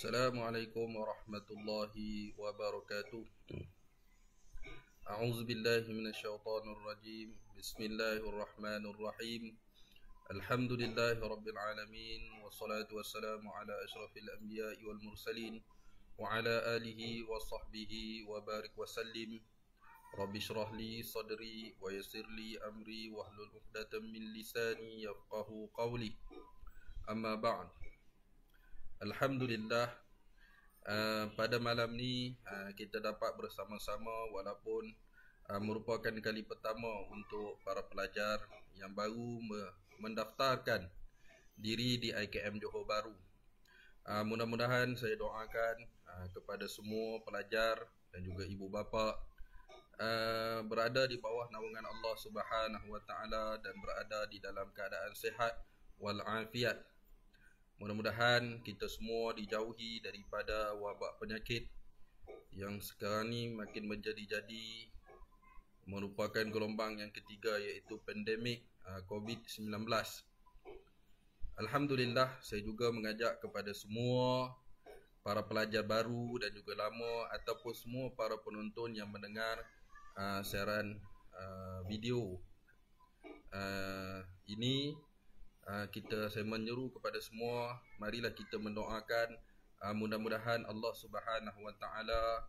السلام عليكم ورحمة الله وبركاته أعوذ بالله من الشيطان الرجيم بسم الله الرحمن الرحيم الحمد لله رب العالمين والصلاة والسلام على أشرف الأنبياء والمرسلين وعلى آله وصحبه وبارك وسلم رب اشرح لي صدري ويسر لي أمري واحلل عقدة من لساني يفقه قولي أما بعد Alhamdulillah uh, pada malam ni uh, kita dapat bersama-sama walaupun uh, merupakan kali pertama untuk para pelajar yang baru me- mendaftarkan diri di IKM Johor Baru. Uh, mudah-mudahan saya doakan uh, kepada semua pelajar dan juga ibu bapa uh, berada di bawah naungan Allah Subhanahu Wa dan berada di dalam keadaan sehat walafiat. Mudah-mudahan kita semua dijauhi daripada wabak penyakit yang sekarang ni makin menjadi-jadi merupakan gelombang yang ketiga iaitu pandemik ah, COVID-19. Alhamdulillah saya juga mengajak kepada semua para pelajar baru dan juga lama ataupun semua para penonton yang mendengar uh, siaran uh, video uh, ini Ha, kita saya menyeru kepada semua marilah kita mendoakan uh, mudah-mudahan Allah Subhanahu Wa Taala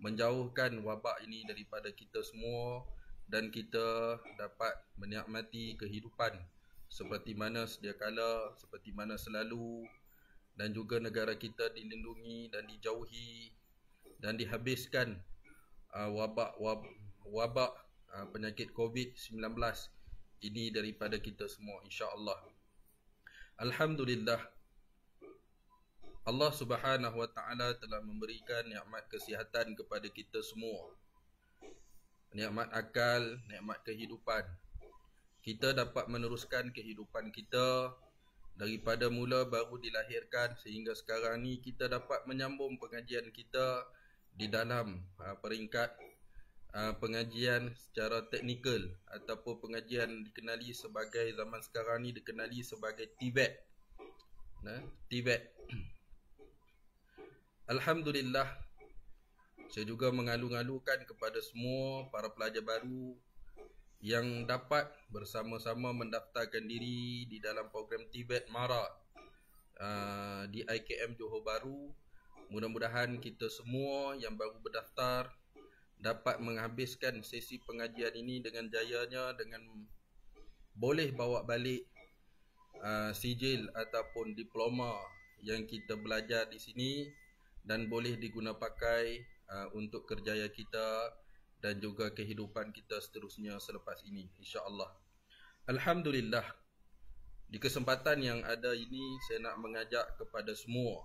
menjauhkan wabak ini daripada kita semua dan kita dapat menikmati kehidupan seperti mana sedia kala seperti mana selalu dan juga negara kita dilindungi dan dijauhi dan dihabiskan uh, wabak wab, wabak uh, penyakit COVID-19 ini daripada kita semua insya-Allah. Alhamdulillah Allah Subhanahu Wa Taala telah memberikan nikmat kesihatan kepada kita semua. Nikmat akal, nikmat kehidupan. Kita dapat meneruskan kehidupan kita daripada mula baru dilahirkan sehingga sekarang ni kita dapat menyambung pengajian kita di dalam ha, peringkat Ah, pengajian secara teknikal ataupun pengajian dikenali sebagai zaman sekarang ni dikenali sebagai Tibet. Nah, Tibet. Alhamdulillah saya juga mengalu-alukan kepada semua para pelajar baru yang dapat bersama-sama mendaftarkan diri di dalam program Tibet Mara uh, ah, di IKM Johor Bahru. Mudah-mudahan kita semua yang baru berdaftar dapat menghabiskan sesi pengajian ini dengan jayanya dengan boleh bawa balik uh, sijil ataupun diploma yang kita belajar di sini dan boleh digunapakai uh, untuk kerjaya kita dan juga kehidupan kita seterusnya selepas ini insya-Allah. Alhamdulillah. Di kesempatan yang ada ini saya nak mengajak kepada semua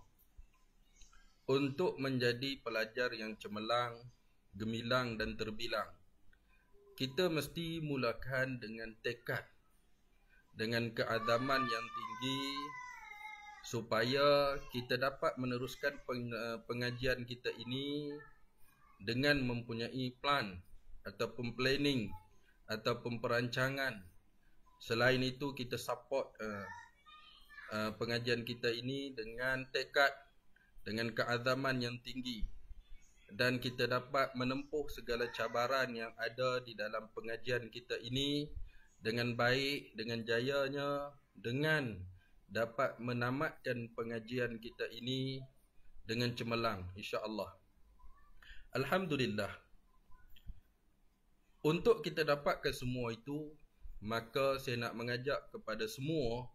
untuk menjadi pelajar yang cemerlang gemilang dan terbilang kita mesti mulakan dengan tekad dengan keadaman yang tinggi supaya kita dapat meneruskan eh, pengajian kita ini dengan mempunyai plan ataupun planning ataupun perancangan selain itu kita support uh, Uh, pengajian kita ini dengan tekad dengan keadaman yang tinggi dan kita dapat menempuh segala cabaran yang ada di dalam pengajian kita ini dengan baik, dengan jayanya, dengan dapat menamatkan pengajian kita ini dengan cemerlang insya-Allah. Alhamdulillah. Untuk kita dapatkan semua itu, maka saya nak mengajak kepada semua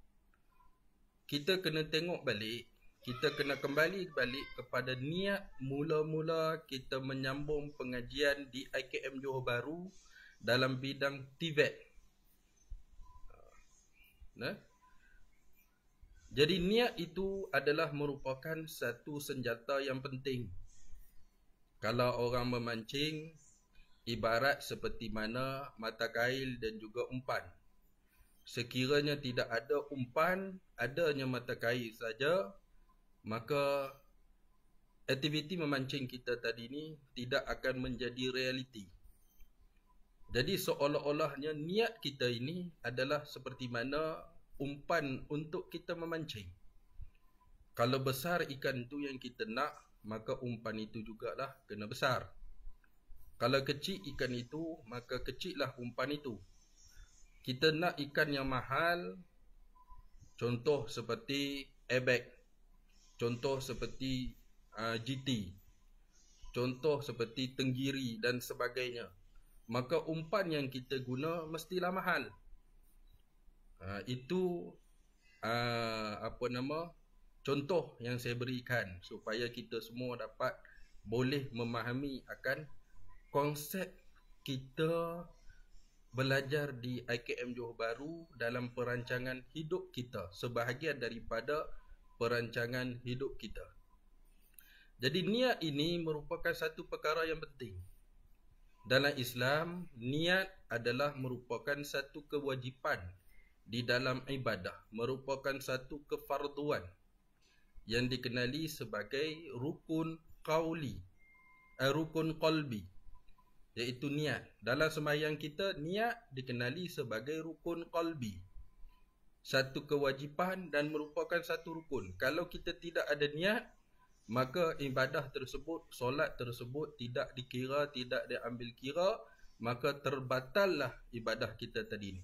kita kena tengok balik kita kena kembali balik kepada niat mula-mula kita menyambung pengajian di IKM Johor Bahru dalam bidang TVET. E nah. Jadi niat itu adalah merupakan satu senjata yang penting. Kalau orang memancing ibarat seperti mana mata kail dan juga umpan. Sekiranya tidak ada umpan, adanya mata kail saja, maka aktiviti memancing kita tadi ni tidak akan menjadi realiti. Jadi seolah-olahnya niat kita ini adalah seperti mana umpan untuk kita memancing. Kalau besar ikan tu yang kita nak, maka umpan itu jugalah kena besar. Kalau kecil ikan itu, maka kecillah umpan itu. Kita nak ikan yang mahal, contoh seperti ebek. Contoh seperti uh, ah, GT Contoh seperti tenggiri dan sebagainya Maka umpan yang kita guna mestilah mahal uh, Itu uh, Apa nama Contoh yang saya berikan Supaya kita semua dapat Boleh memahami akan Konsep kita Belajar di IKM Johor Baru Dalam perancangan hidup kita Sebahagian daripada perancangan hidup kita. Jadi niat ini merupakan satu perkara yang penting. Dalam Islam, niat adalah merupakan satu kewajipan di dalam ibadah, merupakan satu kefarduan yang dikenali sebagai rukun qauli, eh, rukun qalbi iaitu niat. Dalam semayang kita, niat dikenali sebagai rukun qalbi satu kewajipan dan merupakan satu rukun. Kalau kita tidak ada niat, maka ibadah tersebut, solat tersebut tidak dikira, tidak diambil kira, maka terbatallah ibadah kita tadi ini.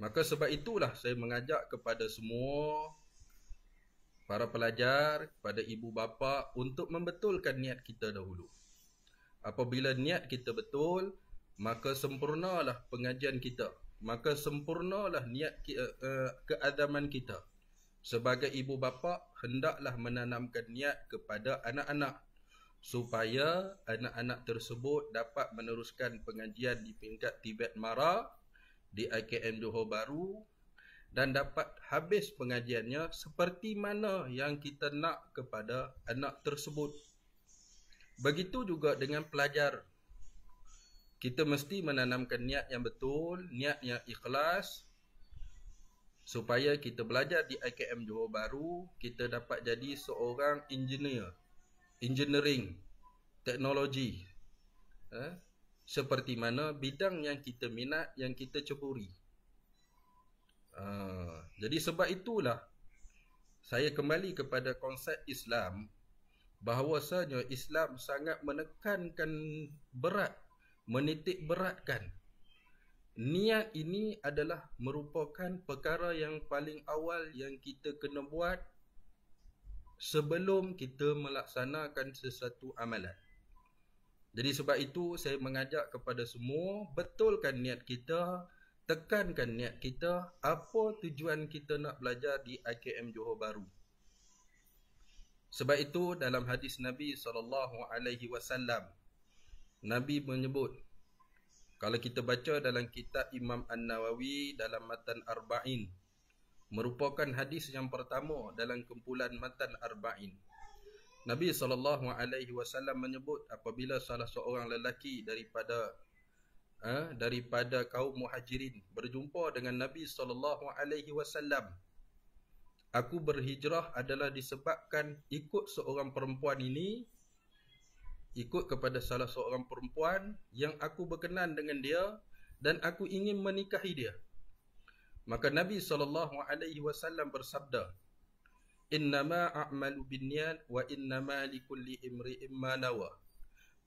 Maka sebab itulah saya mengajak kepada semua para pelajar, kepada ibu bapa untuk membetulkan niat kita dahulu. Apabila niat kita betul, maka sempurnalah pengajian kita maka sempurnalah niat ki, uh, keadaman kita. Sebagai ibu bapa, hendaklah menanamkan niat kepada anak-anak supaya anak-anak tersebut dapat meneruskan pengajian di peringkat Tibet Mara di IKM Johor Bahru dan dapat habis pengajiannya seperti mana yang kita nak kepada anak tersebut. Begitu juga dengan pelajar kita mesti menanamkan niat yang betul, niat yang ikhlas supaya kita belajar di IKM Johor Baru kita dapat jadi seorang engineer, engineering, teknologi. Eh? Seperti mana bidang yang kita minat, yang kita cepuri. Uh, ah, jadi sebab itulah saya kembali kepada konsep Islam bahawasanya Islam sangat menekankan berat menitik beratkan niat ini adalah merupakan perkara yang paling awal yang kita kena buat sebelum kita melaksanakan sesuatu amalan. Jadi sebab itu saya mengajak kepada semua betulkan niat kita, tekankan niat kita, apa tujuan kita nak belajar di AKM Johor Baru? Sebab itu dalam hadis Nabi sallallahu alaihi wasallam Nabi menyebut kalau kita baca dalam kitab Imam An-Nawawi dalam matan Arba'in merupakan hadis yang pertama dalam kumpulan matan Arba'in. Nabi saw menyebut apabila salah seorang lelaki daripada eh, daripada kaum Muhajirin berjumpa dengan Nabi saw, Aku berhijrah adalah disebabkan ikut seorang perempuan ini ikut kepada salah seorang perempuan yang aku berkenan dengan dia dan aku ingin menikahi dia. Maka Nabi sallallahu alaihi wasallam bersabda, "Innama a'malu binniyat wa innama likulli imri'in ma nawa.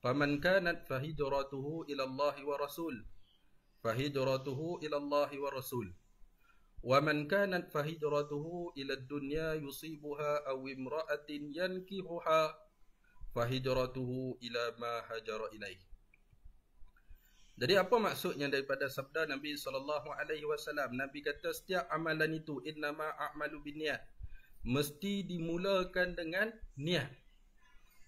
Faman kanat fahidratuhu ila Allah wa Rasul, fahidratuhu ila Allah wa Rasul." ومن كانت فهجرته إلى الدنيا يصيبها أو امرأة ينكحها fahijratuhu ila ma hajara ilaih. Jadi apa maksudnya daripada sabda Nabi sallallahu alaihi wasallam? Nabi kata setiap amalan itu innama a'malu binniat. Mesti dimulakan dengan niat.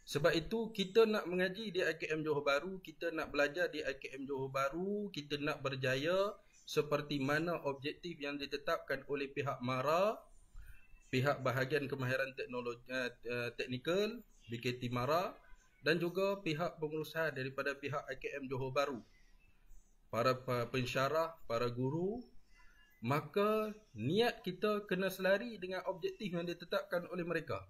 Sebab itu kita nak mengaji di AKM Johor Baru, kita nak belajar di AKM Johor Baru, kita nak berjaya seperti mana objektif yang ditetapkan oleh pihak MARA pihak bahagian kemahiran teknologi uh, teknikal BKT Mara dan juga pihak pengurusan daripada pihak IKM Johor Baru, para pensyarah, para guru maka niat kita kena selari dengan objektif yang ditetapkan oleh mereka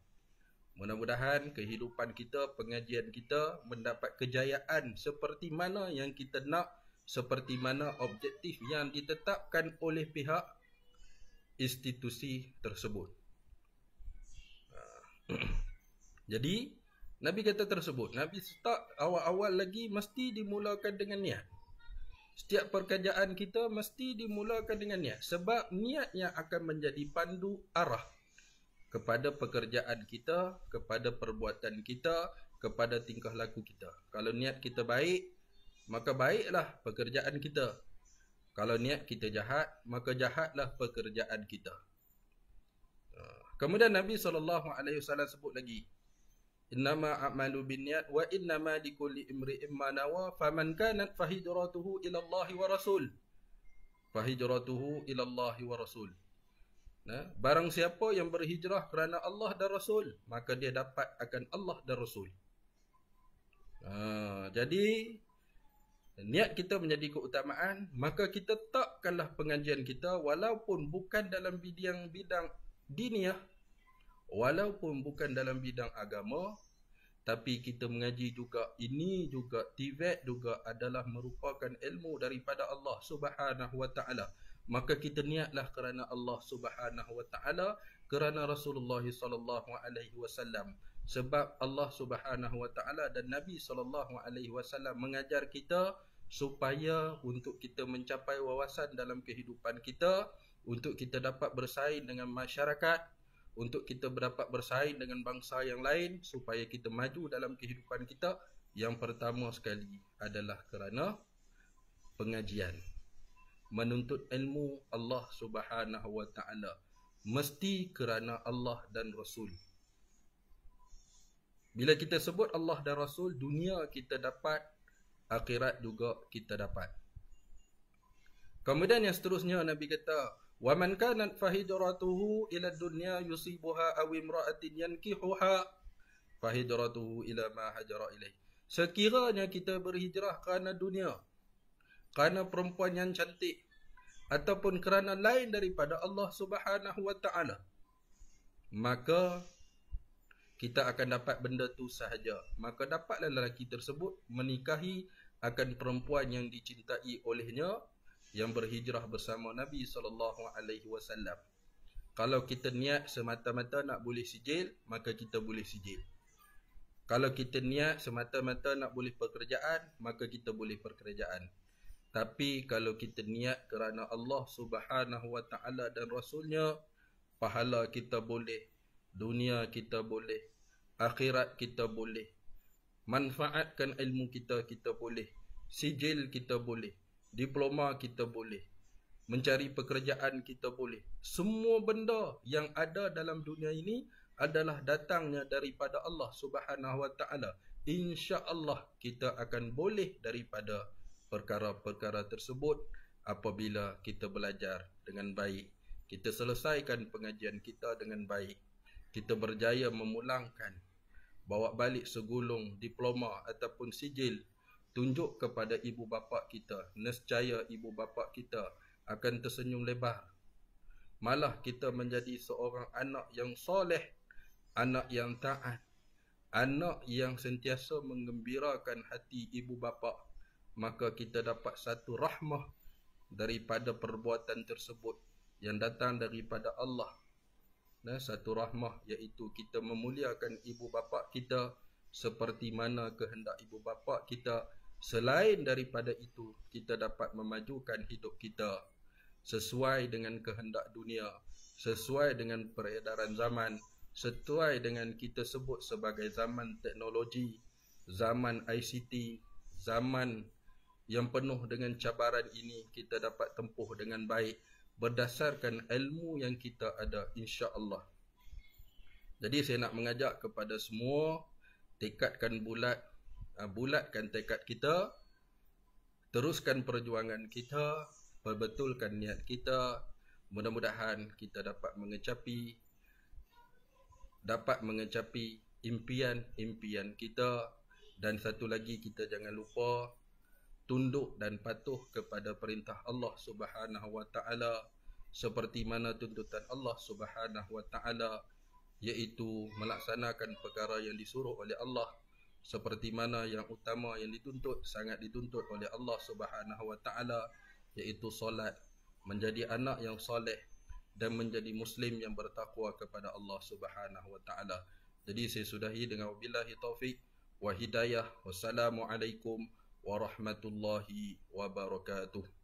mudah-mudahan kehidupan kita, pengajian kita mendapat kejayaan seperti mana yang kita nak seperti mana objektif yang ditetapkan oleh pihak institusi tersebut Mm. Jadi Nabi kata tersebut Nabi start awal-awal lagi mesti dimulakan dengan niat Setiap pekerjaan kita mesti dimulakan dengan niat Sebab niat yang akan menjadi pandu arah Kepada pekerjaan kita Kepada perbuatan kita Kepada tingkah laku kita Kalau niat kita baik Maka baiklah pekerjaan kita Kalau niat kita jahat Maka jahatlah pekerjaan kita ha. Kemudian Nabi saw. sebut lagi. Innama a'malu binniyat wa innama likulli imri'in ma nawa faman kanat fahijratuhu ila Allah wa rasul. Fahijratuhu ila wa rasul. Nah, barang siapa yang berhijrah kerana Allah dan Rasul, maka dia dapat akan Allah dan Rasul. Nah, ha, jadi, niat kita menjadi keutamaan, maka kita takkanlah pengajian kita walaupun bukan dalam bidang bidang diniah walaupun bukan dalam bidang agama tapi kita mengaji juga ini juga tivet juga adalah merupakan ilmu daripada Allah Subhanahu wa taala maka kita niatlah kerana Allah Subhanahu wa taala kerana Rasulullah sallallahu alaihi wasallam sebab Allah Subhanahu wa taala dan Nabi sallallahu alaihi wasallam mengajar kita supaya untuk kita mencapai wawasan dalam kehidupan kita untuk kita dapat bersaing dengan masyarakat untuk kita dapat bersaing dengan bangsa yang lain supaya kita maju dalam kehidupan kita yang pertama sekali adalah kerana pengajian menuntut ilmu Allah Subhanahu wa taala mesti kerana Allah dan Rasul bila kita sebut Allah dan Rasul dunia kita dapat akhirat juga kita dapat kemudian yang seterusnya nabi kata ومن كانت فهجرته إلى الدنيا يصيبها أو امرأة ينكحها فهجرته إلى ما هجر إليه Sekiranya kita berhijrah kerana dunia Kerana perempuan yang cantik Ataupun kerana lain daripada Allah subhanahu wa ta'ala Maka Kita akan dapat benda tu sahaja Maka dapatlah lelaki tersebut menikahi Akan perempuan yang dicintai olehnya yang berhijrah bersama Nabi sallallahu alaihi wasallam. Kalau kita niat semata-mata nak boleh sijil, maka kita boleh sijil. Kalau kita niat semata-mata nak boleh pekerjaan, maka kita boleh pekerjaan. Tapi kalau kita niat kerana Allah Subhanahu Wa Taala dan Rasulnya, pahala kita boleh, dunia kita boleh, akhirat kita boleh. Manfaatkan ilmu kita kita boleh. Sijil kita boleh diploma kita boleh mencari pekerjaan kita boleh semua benda yang ada dalam dunia ini adalah datangnya daripada Allah Subhanahu wa taala insyaallah kita akan boleh daripada perkara-perkara tersebut apabila kita belajar dengan baik kita selesaikan pengajian kita dengan baik kita berjaya memulangkan bawa balik segulung diploma ataupun sijil Tunjuk kepada ibu bapa kita, nescaya ibu bapa kita akan tersenyum lebar. Malah kita menjadi seorang anak yang soleh, anak yang taat, anak yang sentiasa mengembirakan hati ibu bapa. Maka kita dapat satu rahmah daripada perbuatan tersebut yang datang daripada Allah. Nah, satu rahmah iaitu kita memuliakan ibu bapa kita seperti mana kehendak ibu bapa kita selain daripada itu kita dapat memajukan hidup kita sesuai dengan kehendak dunia sesuai dengan peredaran zaman sesuai dengan kita sebut sebagai zaman teknologi zaman ICT zaman yang penuh dengan cabaran ini kita dapat tempuh dengan baik berdasarkan ilmu yang kita ada insya-Allah jadi saya nak mengajak kepada semua tekadkan bulat uh, bulatkan tekad kita teruskan perjuangan kita perbetulkan niat kita mudah-mudahan kita dapat mengecapi dapat mengecapi impian-impian kita dan satu lagi kita jangan lupa tunduk dan patuh kepada perintah Allah Subhanahu wa taala seperti mana tuntutan Allah Subhanahu wa taala iaitu melaksanakan perkara yang disuruh oleh Allah seperti mana yang utama yang dituntut sangat dituntut oleh Allah Subhanahu wa taala iaitu solat menjadi anak yang soleh dan menjadi muslim yang bertakwa kepada Allah Subhanahu wa taala jadi saya sudahi dengan wabillahi taufik wa hidayah wassalamualaikum warahmatullahi wabarakatuh